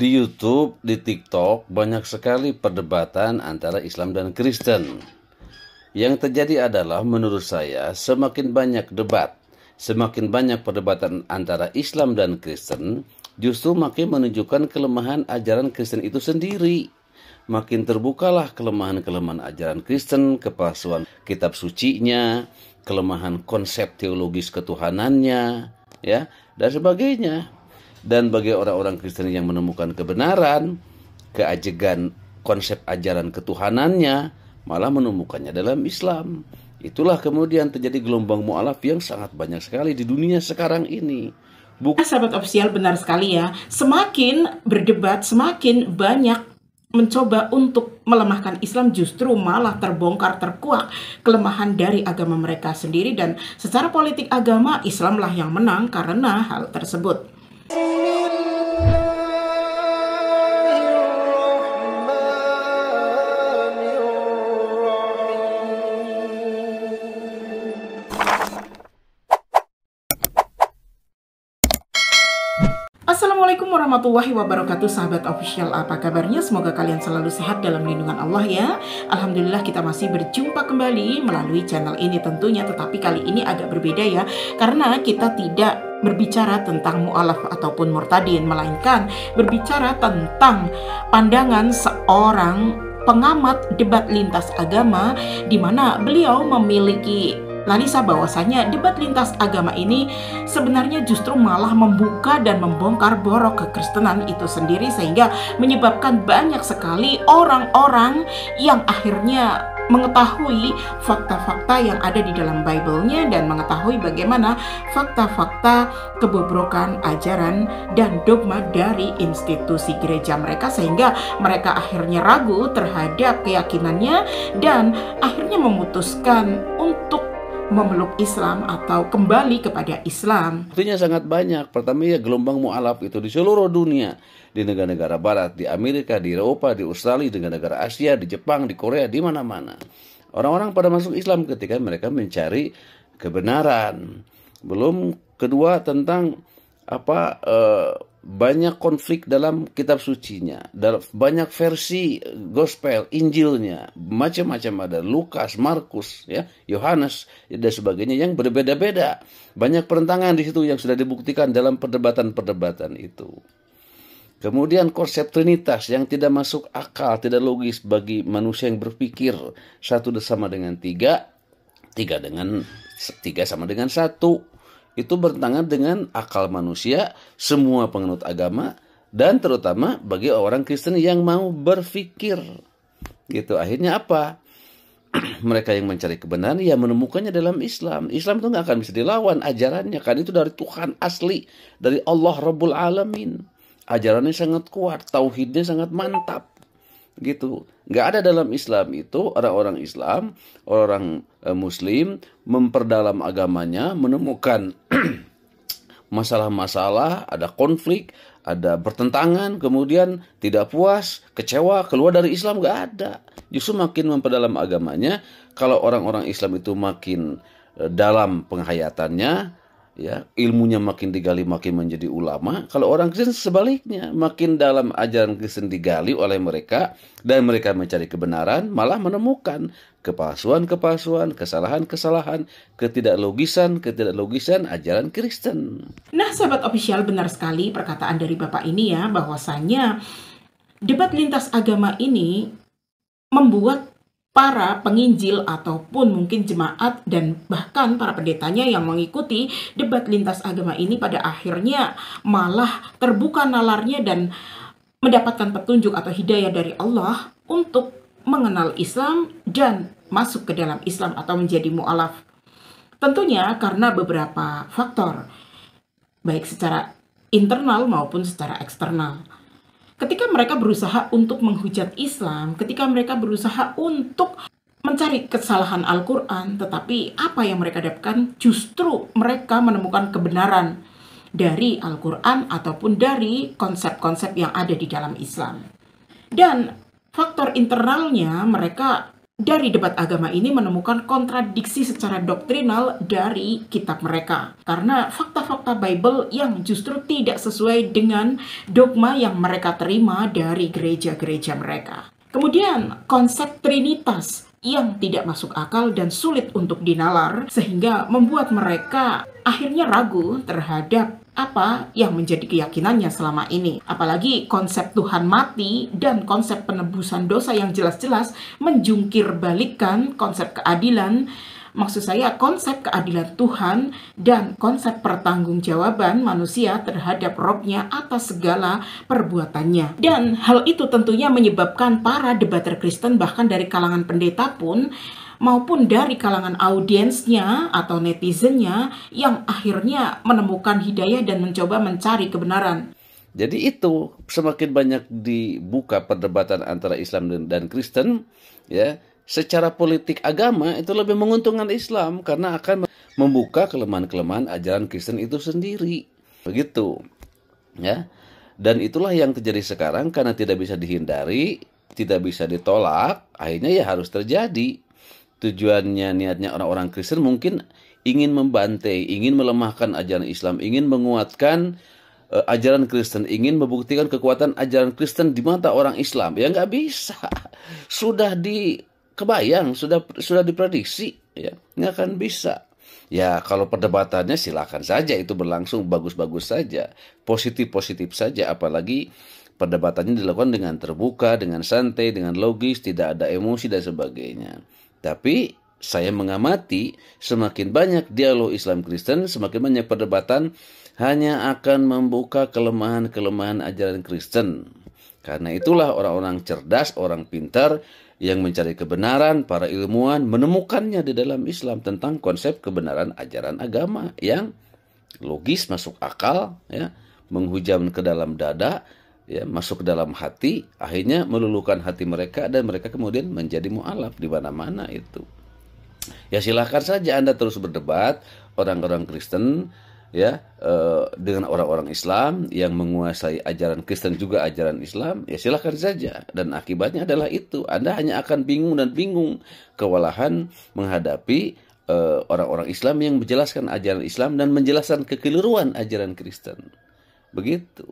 Di YouTube, di TikTok banyak sekali perdebatan antara Islam dan Kristen. Yang terjadi adalah menurut saya semakin banyak debat, semakin banyak perdebatan antara Islam dan Kristen, justru makin menunjukkan kelemahan ajaran Kristen itu sendiri. Makin terbukalah kelemahan-kelemahan ajaran Kristen, kepalsuan kitab sucinya, kelemahan konsep teologis ketuhanannya, ya, dan sebagainya. Dan bagi orang-orang Kristen yang menemukan kebenaran, keajegan konsep ajaran ketuhanannya, malah menemukannya dalam Islam. Itulah kemudian terjadi gelombang mualaf yang sangat banyak sekali di dunia sekarang ini. Buk ya, Sahabat opsial benar sekali ya, semakin berdebat, semakin banyak mencoba untuk melemahkan Islam justru malah terbongkar terkuak kelemahan dari agama mereka sendiri dan secara politik agama Islamlah yang menang karena hal tersebut. Amen. Assalamualaikum warahmatullahi wabarakatuh sahabat official apa kabarnya semoga kalian selalu sehat dalam lindungan Allah ya Alhamdulillah kita masih berjumpa kembali melalui channel ini tentunya tetapi kali ini agak berbeda ya karena kita tidak berbicara tentang mu'alaf ataupun murtadin melainkan berbicara tentang pandangan seorang pengamat debat lintas agama di mana beliau memiliki Lanisa bahwasanya debat lintas agama ini sebenarnya justru malah membuka dan membongkar borok kekristenan itu sendiri sehingga menyebabkan banyak sekali orang-orang yang akhirnya mengetahui fakta-fakta yang ada di dalam Bible-nya dan mengetahui bagaimana fakta-fakta kebobrokan ajaran dan dogma dari institusi gereja mereka sehingga mereka akhirnya ragu terhadap keyakinannya dan akhirnya memutuskan memeluk Islam atau kembali kepada Islam. Artinya sangat banyak. Pertama ya gelombang mualaf itu di seluruh dunia. Di negara-negara barat, di Amerika, di Eropa, di Australia, di negara Asia, di Jepang, di Korea, di mana-mana. Orang-orang pada masuk Islam ketika mereka mencari kebenaran. Belum kedua tentang apa eh, banyak konflik dalam kitab sucinya, dalam banyak versi gospel, Injilnya, macam-macam ada Lukas, Markus, ya, Yohanes dan sebagainya yang berbeda-beda. Banyak perentangan di situ yang sudah dibuktikan dalam perdebatan-perdebatan itu. Kemudian konsep trinitas yang tidak masuk akal, tidak logis bagi manusia yang berpikir satu sama dengan tiga, tiga dengan tiga sama dengan satu itu bertentangan dengan akal manusia, semua penganut agama, dan terutama bagi orang Kristen yang mau berpikir. Gitu. Akhirnya apa? mereka yang mencari kebenaran ya menemukannya dalam Islam. Islam itu nggak akan bisa dilawan ajarannya kan itu dari Tuhan asli dari Allah Rabbul Alamin. Ajarannya sangat kuat, tauhidnya sangat mantap gitu nggak ada dalam Islam itu orang-orang Islam orang-orang eh, Muslim memperdalam agamanya menemukan masalah-masalah ada konflik ada pertentangan kemudian tidak puas kecewa keluar dari Islam nggak ada justru makin memperdalam agamanya kalau orang-orang Islam itu makin eh, dalam penghayatannya ya ilmunya makin digali makin menjadi ulama kalau orang Kristen sebaliknya makin dalam ajaran Kristen digali oleh mereka dan mereka mencari kebenaran malah menemukan kepalsuan-kepalsuan, kesalahan-kesalahan, ketidaklogisan, ketidaklogisan ajaran Kristen. Nah, sahabat official benar sekali perkataan dari Bapak ini ya bahwasanya debat lintas agama ini membuat para penginjil ataupun mungkin jemaat dan bahkan para pendetanya yang mengikuti debat lintas agama ini pada akhirnya malah terbuka nalarnya dan mendapatkan petunjuk atau hidayah dari Allah untuk mengenal Islam dan masuk ke dalam Islam atau menjadi mualaf. Tentunya karena beberapa faktor, baik secara internal maupun secara eksternal ketika mereka berusaha untuk menghujat Islam, ketika mereka berusaha untuk mencari kesalahan Al-Quran, tetapi apa yang mereka dapatkan justru mereka menemukan kebenaran dari Al-Quran ataupun dari konsep-konsep yang ada di dalam Islam. Dan faktor internalnya mereka dari debat agama ini menemukan kontradiksi secara doktrinal dari kitab mereka. Karena fakta-fakta Bible yang justru tidak sesuai dengan dogma yang mereka terima dari gereja-gereja mereka. Kemudian, konsep Trinitas yang tidak masuk akal dan sulit untuk dinalar sehingga membuat mereka akhirnya ragu terhadap apa yang menjadi keyakinannya selama ini. Apalagi konsep Tuhan mati dan konsep penebusan dosa yang jelas-jelas menjungkir balikan konsep keadilan Maksud saya konsep keadilan Tuhan dan konsep pertanggungjawaban manusia terhadap Rohnya atas segala perbuatannya. Dan hal itu tentunya menyebabkan para debater Kristen bahkan dari kalangan pendeta pun maupun dari kalangan audiensnya atau netizennya yang akhirnya menemukan hidayah dan mencoba mencari kebenaran. Jadi itu semakin banyak dibuka perdebatan antara Islam dan, Kristen, ya secara politik agama itu lebih menguntungkan Islam karena akan membuka kelemahan-kelemahan ajaran Kristen itu sendiri, begitu, ya. Dan itulah yang terjadi sekarang karena tidak bisa dihindari, tidak bisa ditolak, akhirnya ya harus terjadi tujuannya niatnya orang-orang Kristen mungkin ingin membantai, ingin melemahkan ajaran Islam, ingin menguatkan uh, ajaran Kristen, ingin membuktikan kekuatan ajaran Kristen di mata orang Islam. Ya nggak bisa. Sudah dikebayang, sudah sudah diprediksi, ya nggak akan bisa. Ya kalau perdebatannya silakan saja itu berlangsung bagus-bagus saja, positif-positif saja, apalagi perdebatannya dilakukan dengan terbuka, dengan santai, dengan logis, tidak ada emosi dan sebagainya. Tapi saya mengamati semakin banyak dialog Islam Kristen, semakin banyak perdebatan hanya akan membuka kelemahan-kelemahan ajaran Kristen. Karena itulah orang-orang cerdas, orang pintar yang mencari kebenaran, para ilmuwan menemukannya di dalam Islam tentang konsep kebenaran ajaran agama yang logis masuk akal ya, menghujam ke dalam dada ya masuk ke dalam hati akhirnya meluluhkan hati mereka dan mereka kemudian menjadi mualaf di mana-mana itu ya silahkan saja anda terus berdebat orang-orang Kristen ya eh, dengan orang-orang Islam yang menguasai ajaran Kristen juga ajaran Islam ya silahkan saja dan akibatnya adalah itu anda hanya akan bingung dan bingung kewalahan menghadapi orang eh, orang-orang Islam yang menjelaskan ajaran Islam dan menjelaskan kekeliruan ajaran Kristen begitu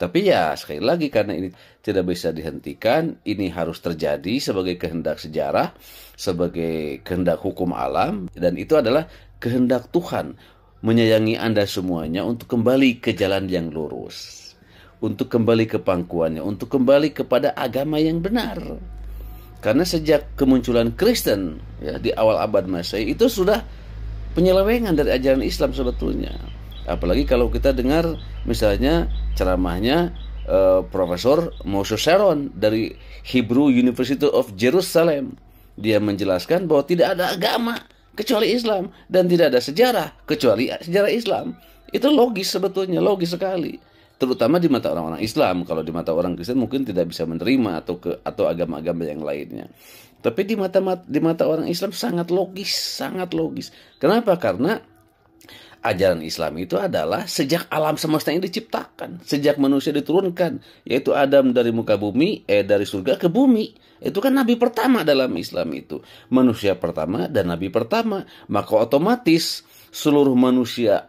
tapi ya sekali lagi karena ini tidak bisa dihentikan, ini harus terjadi sebagai kehendak sejarah, sebagai kehendak hukum alam dan itu adalah kehendak Tuhan menyayangi Anda semuanya untuk kembali ke jalan yang lurus, untuk kembali ke pangkuannya, untuk kembali kepada agama yang benar. Karena sejak kemunculan Kristen ya di awal abad Masehi itu sudah penyelewengan dari ajaran Islam sebetulnya apalagi kalau kita dengar misalnya ceramahnya uh, Profesor Moshe Sharon dari Hebrew University of Jerusalem dia menjelaskan bahwa tidak ada agama kecuali Islam dan tidak ada sejarah kecuali sejarah Islam itu logis sebetulnya logis sekali terutama di mata orang-orang Islam kalau di mata orang Kristen mungkin tidak bisa menerima atau ke atau agama-agama yang lainnya tapi di mata di mata orang Islam sangat logis sangat logis kenapa karena ajaran Islam itu adalah sejak alam semesta ini diciptakan, sejak manusia diturunkan, yaitu Adam dari muka bumi, eh dari surga ke bumi. Itu kan nabi pertama dalam Islam itu, manusia pertama dan nabi pertama. Maka otomatis seluruh manusia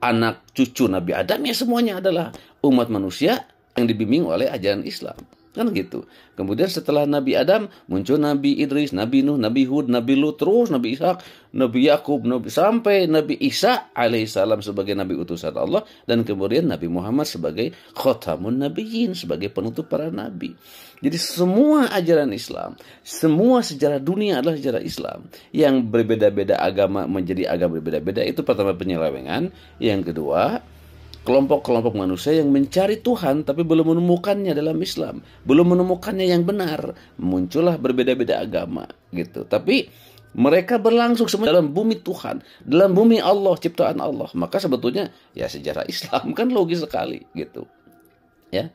anak cucu Nabi Adam ya semuanya adalah umat manusia yang dibimbing oleh ajaran Islam. Kan gitu. Kemudian setelah Nabi Adam muncul Nabi Idris, Nabi Nuh, Nabi Hud, Nabi Lut, terus Nabi Ishak, Nabi Yakub, Nabi sampai Nabi Isa alaihissalam sebagai nabi utusan Allah dan kemudian Nabi Muhammad sebagai khotamun nabiyyin, sebagai penutup para nabi. Jadi semua ajaran Islam, semua sejarah dunia adalah sejarah Islam. Yang berbeda-beda agama menjadi agama berbeda-beda itu pertama penyelewengan, yang kedua kelompok-kelompok manusia yang mencari Tuhan tapi belum menemukannya dalam Islam, belum menemukannya yang benar, muncullah berbeda-beda agama gitu. Tapi mereka berlangsung semua dalam bumi Tuhan, dalam bumi Allah, ciptaan Allah. Maka sebetulnya ya sejarah Islam kan logis sekali gitu. Ya.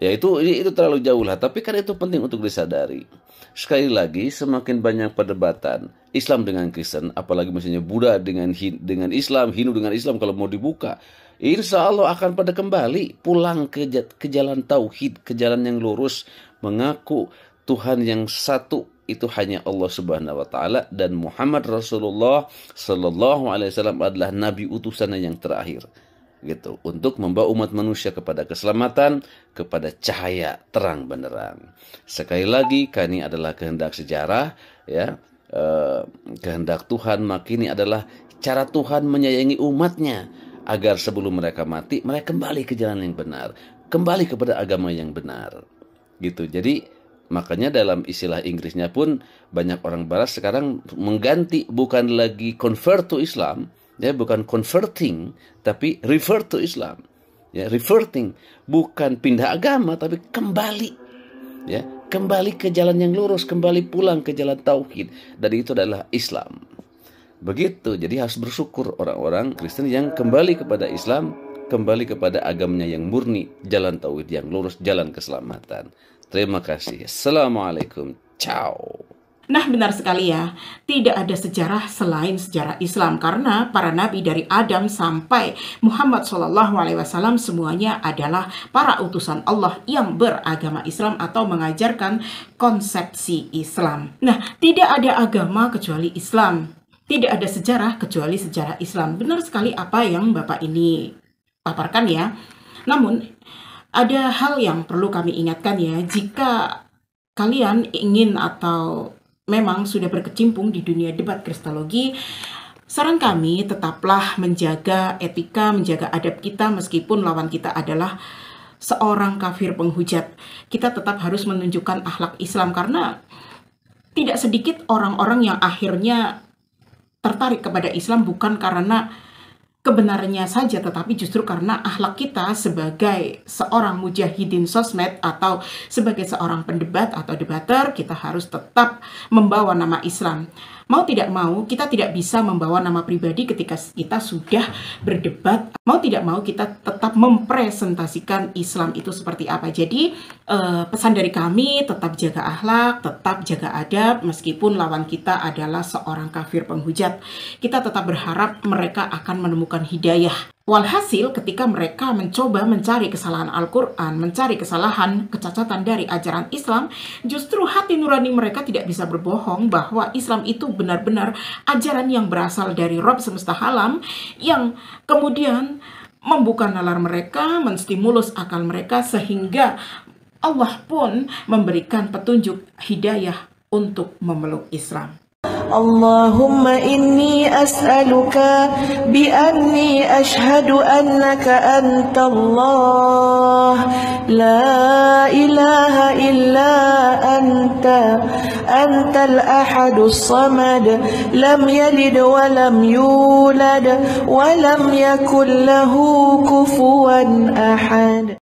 Ya itu itu terlalu jauh lah, tapi kan itu penting untuk disadari. Sekali lagi, semakin banyak perdebatan Islam dengan Kristen, apalagi misalnya Buddha dengan dengan Islam, Hindu dengan Islam kalau mau dibuka, Insya Allah akan pada kembali pulang ke, ke jalan tauhid, ke jalan yang lurus, mengaku Tuhan yang satu itu hanya Allah Subhanahu wa taala dan Muhammad Rasulullah sallallahu alaihi wasallam adalah nabi utusan yang terakhir gitu untuk membawa umat manusia kepada keselamatan kepada cahaya terang benderang sekali lagi kani adalah kehendak sejarah ya eh, kehendak Tuhan makini adalah cara Tuhan menyayangi umatnya agar sebelum mereka mati mereka kembali ke jalan yang benar, kembali kepada agama yang benar. Gitu. Jadi makanya dalam istilah Inggrisnya pun banyak orang barat sekarang mengganti bukan lagi convert to Islam, ya bukan converting tapi revert to Islam. Ya, reverting bukan pindah agama tapi kembali ya kembali ke jalan yang lurus, kembali pulang ke jalan tauhid dan itu adalah Islam. Begitu, jadi harus bersyukur orang-orang Kristen yang kembali kepada Islam, kembali kepada agamanya yang murni, jalan tauhid yang lurus, jalan keselamatan. Terima kasih. Assalamualaikum. Ciao. Nah benar sekali ya, tidak ada sejarah selain sejarah Islam karena para nabi dari Adam sampai Muhammad saw semuanya adalah para utusan Allah yang beragama Islam atau mengajarkan konsepsi Islam. Nah tidak ada agama kecuali Islam tidak ada sejarah kecuali sejarah Islam. Benar sekali apa yang Bapak ini paparkan ya. Namun, ada hal yang perlu kami ingatkan ya, jika kalian ingin atau memang sudah berkecimpung di dunia debat kristologi, saran kami tetaplah menjaga etika, menjaga adab kita meskipun lawan kita adalah seorang kafir penghujat. Kita tetap harus menunjukkan akhlak Islam karena tidak sedikit orang-orang yang akhirnya tertarik kepada Islam bukan karena kebenarannya saja tetapi justru karena akhlak kita sebagai seorang mujahidin sosmed atau sebagai seorang pendebat atau debater kita harus tetap membawa nama Islam Mau tidak mau, kita tidak bisa membawa nama pribadi ketika kita sudah berdebat. Mau tidak mau, kita tetap mempresentasikan Islam itu seperti apa. Jadi, eh, pesan dari kami tetap jaga akhlak, tetap jaga adab, meskipun lawan kita adalah seorang kafir penghujat. Kita tetap berharap mereka akan menemukan hidayah Walhasil ketika mereka mencoba mencari kesalahan Al-Quran, mencari kesalahan kecacatan dari ajaran Islam, justru hati nurani mereka tidak bisa berbohong bahwa Islam itu benar-benar ajaran yang berasal dari Rob semesta alam yang kemudian membuka nalar mereka, menstimulus akal mereka sehingga Allah pun memberikan petunjuk hidayah untuk memeluk Islam. اللهم إني أسألك بأني أشهد أنك أنت الله لا إله إلا أنت أنت الأحد الصمد لم يلد ولم يولد ولم يكن له كفوا أحد